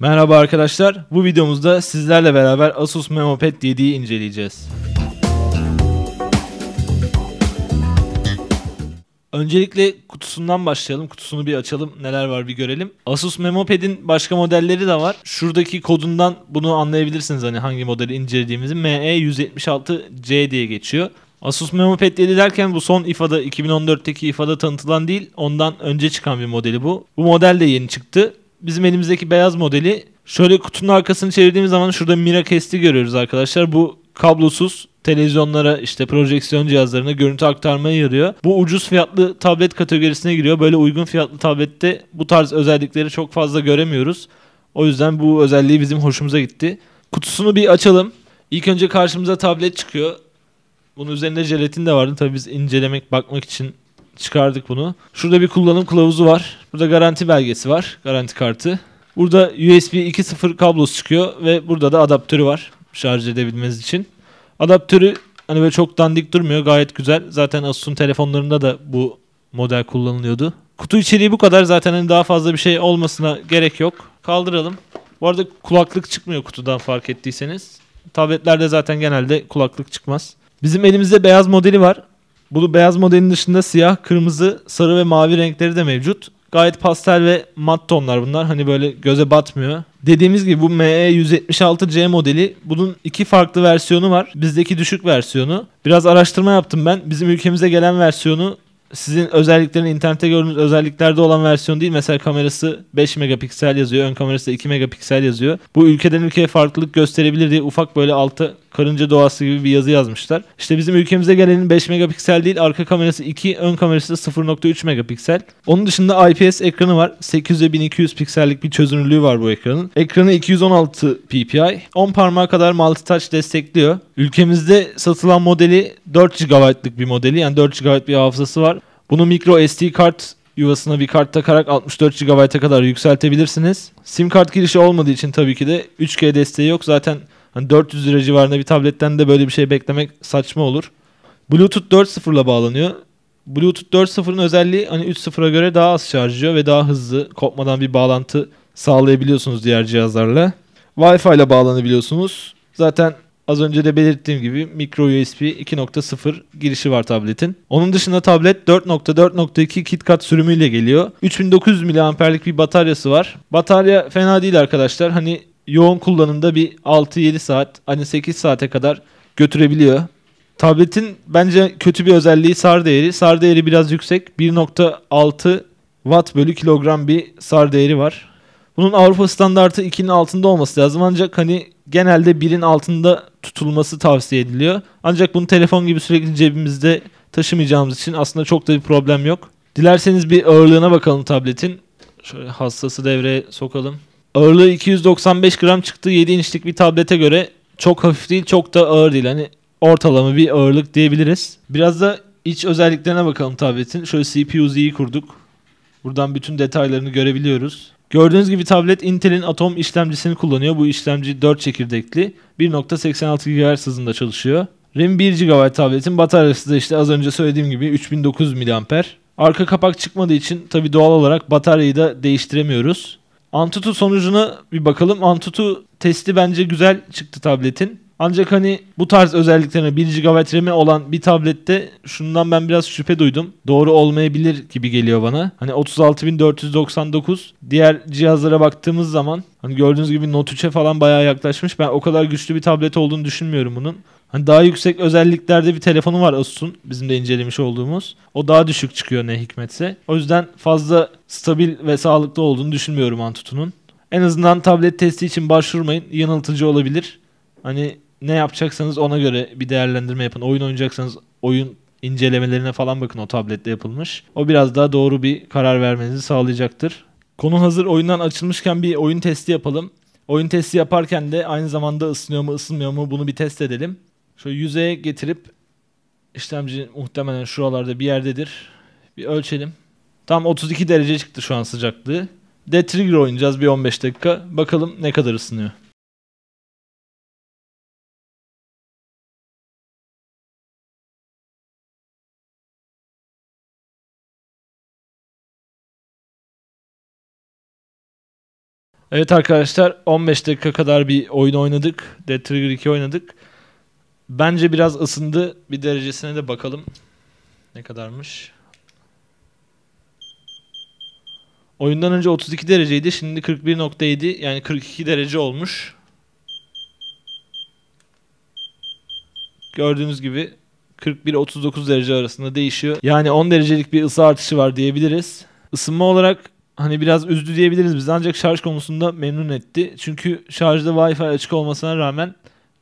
Merhaba arkadaşlar. Bu videomuzda sizlerle beraber Asus Memopad 7'yi inceleyeceğiz. Öncelikle kutusundan başlayalım. Kutusunu bir açalım. Neler var bir görelim. Asus Memopad'in başka modelleri de var. Şuradaki kodundan bunu anlayabilirsiniz hani hangi modeli incelediğimizi. ME176C diye geçiyor. Asus Memopad 7 derken bu son IFA'da 2014'teki IFA'da tanıtılan değil ondan önce çıkan bir modeli bu. Bu model de yeni çıktı bizim elimizdeki beyaz modeli şöyle kutunun arkasını çevirdiğimiz zaman şurada Mira Cast'i görüyoruz arkadaşlar. Bu kablosuz televizyonlara işte projeksiyon cihazlarına görüntü aktarmaya yarıyor. Bu ucuz fiyatlı tablet kategorisine giriyor. Böyle uygun fiyatlı tablette bu tarz özellikleri çok fazla göremiyoruz. O yüzden bu özelliği bizim hoşumuza gitti. Kutusunu bir açalım. İlk önce karşımıza tablet çıkıyor. Bunun üzerinde jelatin de vardı. Tabii biz incelemek, bakmak için çıkardık bunu. Şurada bir kullanım kılavuzu var. Burada garanti belgesi var. Garanti kartı. Burada USB 2.0 kablosu çıkıyor ve burada da adaptörü var şarj edebilmeniz için. Adaptörü hani böyle çok dandik durmuyor gayet güzel. Zaten Asus'un telefonlarında da bu model kullanılıyordu. Kutu içeriği bu kadar zaten hani daha fazla bir şey olmasına gerek yok. Kaldıralım. Bu arada kulaklık çıkmıyor kutudan fark ettiyseniz. Tabletlerde zaten genelde kulaklık çıkmaz. Bizim elimizde beyaz modeli var. Bunu beyaz modelin dışında siyah, kırmızı, sarı ve mavi renkleri de mevcut. Gayet pastel ve mat tonlar bunlar. Hani böyle göze batmıyor. Dediğimiz gibi bu ME176C modeli bunun iki farklı versiyonu var. Bizdeki düşük versiyonu. Biraz araştırma yaptım ben. Bizim ülkemize gelen versiyonu sizin özelliklerini internette gördüğünüz özelliklerde olan versiyon değil. Mesela kamerası 5 megapiksel yazıyor. Ön kamerası 2 megapiksel yazıyor. Bu ülkeden ülkeye farklılık gösterebilir diye ufak böyle altı karınca doğası gibi bir yazı yazmışlar. İşte bizim ülkemize gelenin 5 megapiksel değil arka kamerası 2 ön kamerası da 0.3 megapiksel. Onun dışında IPS ekranı var. 800'e 1200 piksellik bir çözünürlüğü var bu ekranın. Ekranı 216 ppi. 10 parmağa kadar multi touch destekliyor. Ülkemizde satılan modeli 4 GB'lık bir modeli yani 4 GB bir hafızası var. Bunu micro SD kart yuvasına bir kart takarak 64 GB'a kadar yükseltebilirsiniz. SIM kart girişi olmadığı için tabii ki de 3G desteği yok. Zaten Hani 400 lira civarında bir tabletten de böyle bir şey beklemek saçma olur. Bluetooth 4.0 ile bağlanıyor. Bluetooth 4.0'ın özelliği hani 3.0'a göre daha az şarjıyor ve daha hızlı kopmadan bir bağlantı sağlayabiliyorsunuz diğer cihazlarla. Wi-Fi ile bağlanabiliyorsunuz. Zaten az önce de belirttiğim gibi micro USB 2.0 girişi var tabletin. Onun dışında tablet 4.4.2 KitKat sürümüyle geliyor. 3900 mAh'lik bir bataryası var. Batarya fena değil arkadaşlar. Hani yoğun kullanımda bir 6-7 saat hani 8 saate kadar götürebiliyor. Tabletin bence kötü bir özelliği SAR değeri. SAR değeri biraz yüksek. 1.6 watt bölü kilogram bir SAR değeri var. Bunun Avrupa standartı 2'nin altında olması lazım. Ancak hani genelde 1'in altında tutulması tavsiye ediliyor. Ancak bunu telefon gibi sürekli cebimizde taşımayacağımız için aslında çok da bir problem yok. Dilerseniz bir ağırlığına bakalım tabletin. Şöyle hassası devreye sokalım. Ağırlığı 295 gram çıktığı 7 inçlik bir tablete göre çok hafif değil çok da ağır değil. Hani ortalama bir ağırlık diyebiliriz. Biraz da iç özelliklerine bakalım tabletin. Şöyle CPU Z'yi kurduk. Buradan bütün detaylarını görebiliyoruz. Gördüğünüz gibi tablet Intel'in Atom işlemcisini kullanıyor. Bu işlemci 4 çekirdekli. 1.86 GHz hızında çalışıyor. RAM 1 GB tabletin bataryası da işte az önce söylediğim gibi 3900 mAh. Arka kapak çıkmadığı için tabi doğal olarak bataryayı da değiştiremiyoruz. Antutu sonucuna bir bakalım. Antutu testi bence güzel çıktı tabletin. Ancak hani bu tarz özelliklerine 1 GB RAM'i olan bir tablette şundan ben biraz şüphe duydum. Doğru olmayabilir gibi geliyor bana. Hani 36499 diğer cihazlara baktığımız zaman hani gördüğünüz gibi Note 3'e falan bayağı yaklaşmış. Ben o kadar güçlü bir tablet olduğunu düşünmüyorum bunun. Hani daha yüksek özelliklerde bir telefonu var Asus'un bizim de incelemiş olduğumuz. O daha düşük çıkıyor ne hikmetse. O yüzden fazla stabil ve sağlıklı olduğunu düşünmüyorum Antutu'nun. En azından tablet testi için başvurmayın. Yanıltıcı olabilir. Hani ne yapacaksanız ona göre bir değerlendirme yapın. Oyun oynayacaksanız oyun incelemelerine falan bakın o tablette yapılmış. O biraz daha doğru bir karar vermenizi sağlayacaktır. Konu hazır oyundan açılmışken bir oyun testi yapalım. Oyun testi yaparken de aynı zamanda ısınıyor mu ısınmıyor mu bunu bir test edelim. Şöyle yüzeye getirip işlemci muhtemelen şuralarda bir yerdedir. Bir ölçelim. Tam 32 derece çıktı şu an sıcaklığı. De trigger oynayacağız bir 15 dakika. Bakalım ne kadar ısınıyor. Evet arkadaşlar 15 dakika kadar bir oyun oynadık. Dead Trigger 2 oynadık. Bence biraz ısındı. Bir derecesine de bakalım. Ne kadarmış? Oyundan önce 32 dereceydi. Şimdi 41.7 yani 42 derece olmuş. Gördüğünüz gibi 41-39 derece arasında değişiyor. Yani 10 derecelik bir ısı artışı var diyebiliriz. Isınma olarak hani biraz üzdü diyebiliriz biz ancak şarj konusunda memnun etti. Çünkü şarjda Wi-Fi açık olmasına rağmen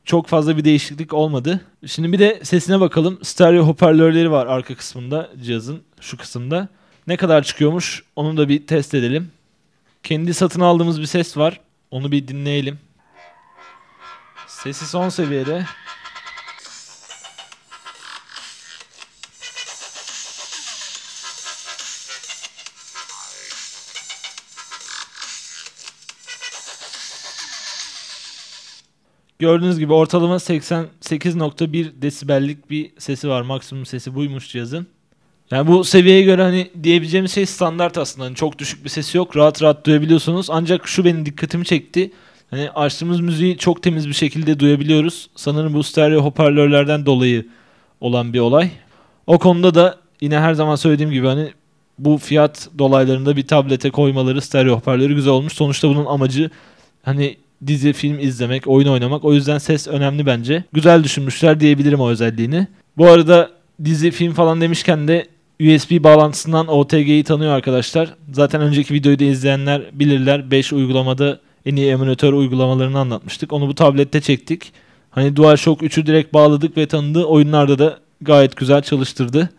çok fazla bir değişiklik olmadı. Şimdi bir de sesine bakalım. Stereo hoparlörleri var arka kısmında cihazın şu kısımda. Ne kadar çıkıyormuş onu da bir test edelim. Kendi satın aldığımız bir ses var. Onu bir dinleyelim. Sesi son seviyede. Gördüğünüz gibi ortalama 88.1 desibellik bir sesi var. Maksimum sesi buymuş cihazın. Yani bu seviyeye göre hani diyebileceğimiz şey standart aslında. Hani çok düşük bir sesi yok. Rahat rahat duyabiliyorsunuz. Ancak şu benim dikkatimi çekti. Hani açtığımız müziği çok temiz bir şekilde duyabiliyoruz. Sanırım bu stereo hoparlörlerden dolayı olan bir olay. O konuda da yine her zaman söylediğim gibi hani bu fiyat dolaylarında bir tablete koymaları stereo hoparlörü güzel olmuş. Sonuçta bunun amacı hani dizi, film izlemek, oyun oynamak. O yüzden ses önemli bence. Güzel düşünmüşler diyebilirim o özelliğini. Bu arada dizi, film falan demişken de USB bağlantısından OTG'yi tanıyor arkadaşlar. Zaten önceki videoyu da izleyenler bilirler. 5 uygulamada en iyi emülatör uygulamalarını anlatmıştık. Onu bu tablette çektik. Hani DualShock 3'ü direkt bağladık ve tanıdığı oyunlarda da gayet güzel çalıştırdı.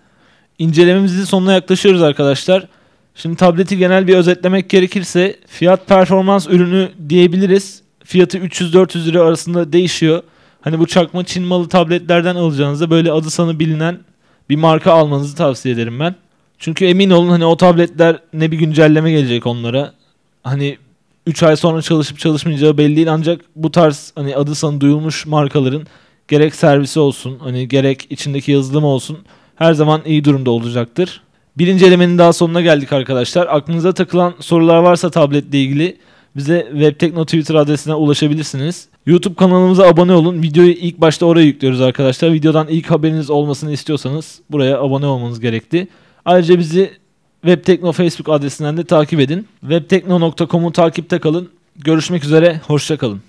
İncelememizin sonuna yaklaşıyoruz arkadaşlar. Şimdi tableti genel bir özetlemek gerekirse fiyat performans ürünü diyebiliriz fiyatı 300-400 lira arasında değişiyor. Hani bu çakma Çin malı tabletlerden alacağınızda böyle adı sanı bilinen bir marka almanızı tavsiye ederim ben. Çünkü emin olun hani o tabletler ne bir güncelleme gelecek onlara. Hani 3 ay sonra çalışıp çalışmayacağı belli değil ancak bu tarz hani adı sanı duyulmuş markaların gerek servisi olsun hani gerek içindeki yazılım olsun her zaman iyi durumda olacaktır. Birinci elemenin daha sonuna geldik arkadaşlar. Aklınıza takılan sorular varsa tabletle ilgili bize Webtekno Twitter adresine ulaşabilirsiniz. YouTube kanalımıza abone olun. Videoyu ilk başta oraya yüklüyoruz arkadaşlar. Videodan ilk haberiniz olmasını istiyorsanız buraya abone olmanız gerekli. Ayrıca bizi Webtekno Facebook adresinden de takip edin. Webtekno.com'u takipte kalın. Görüşmek üzere, hoşçakalın.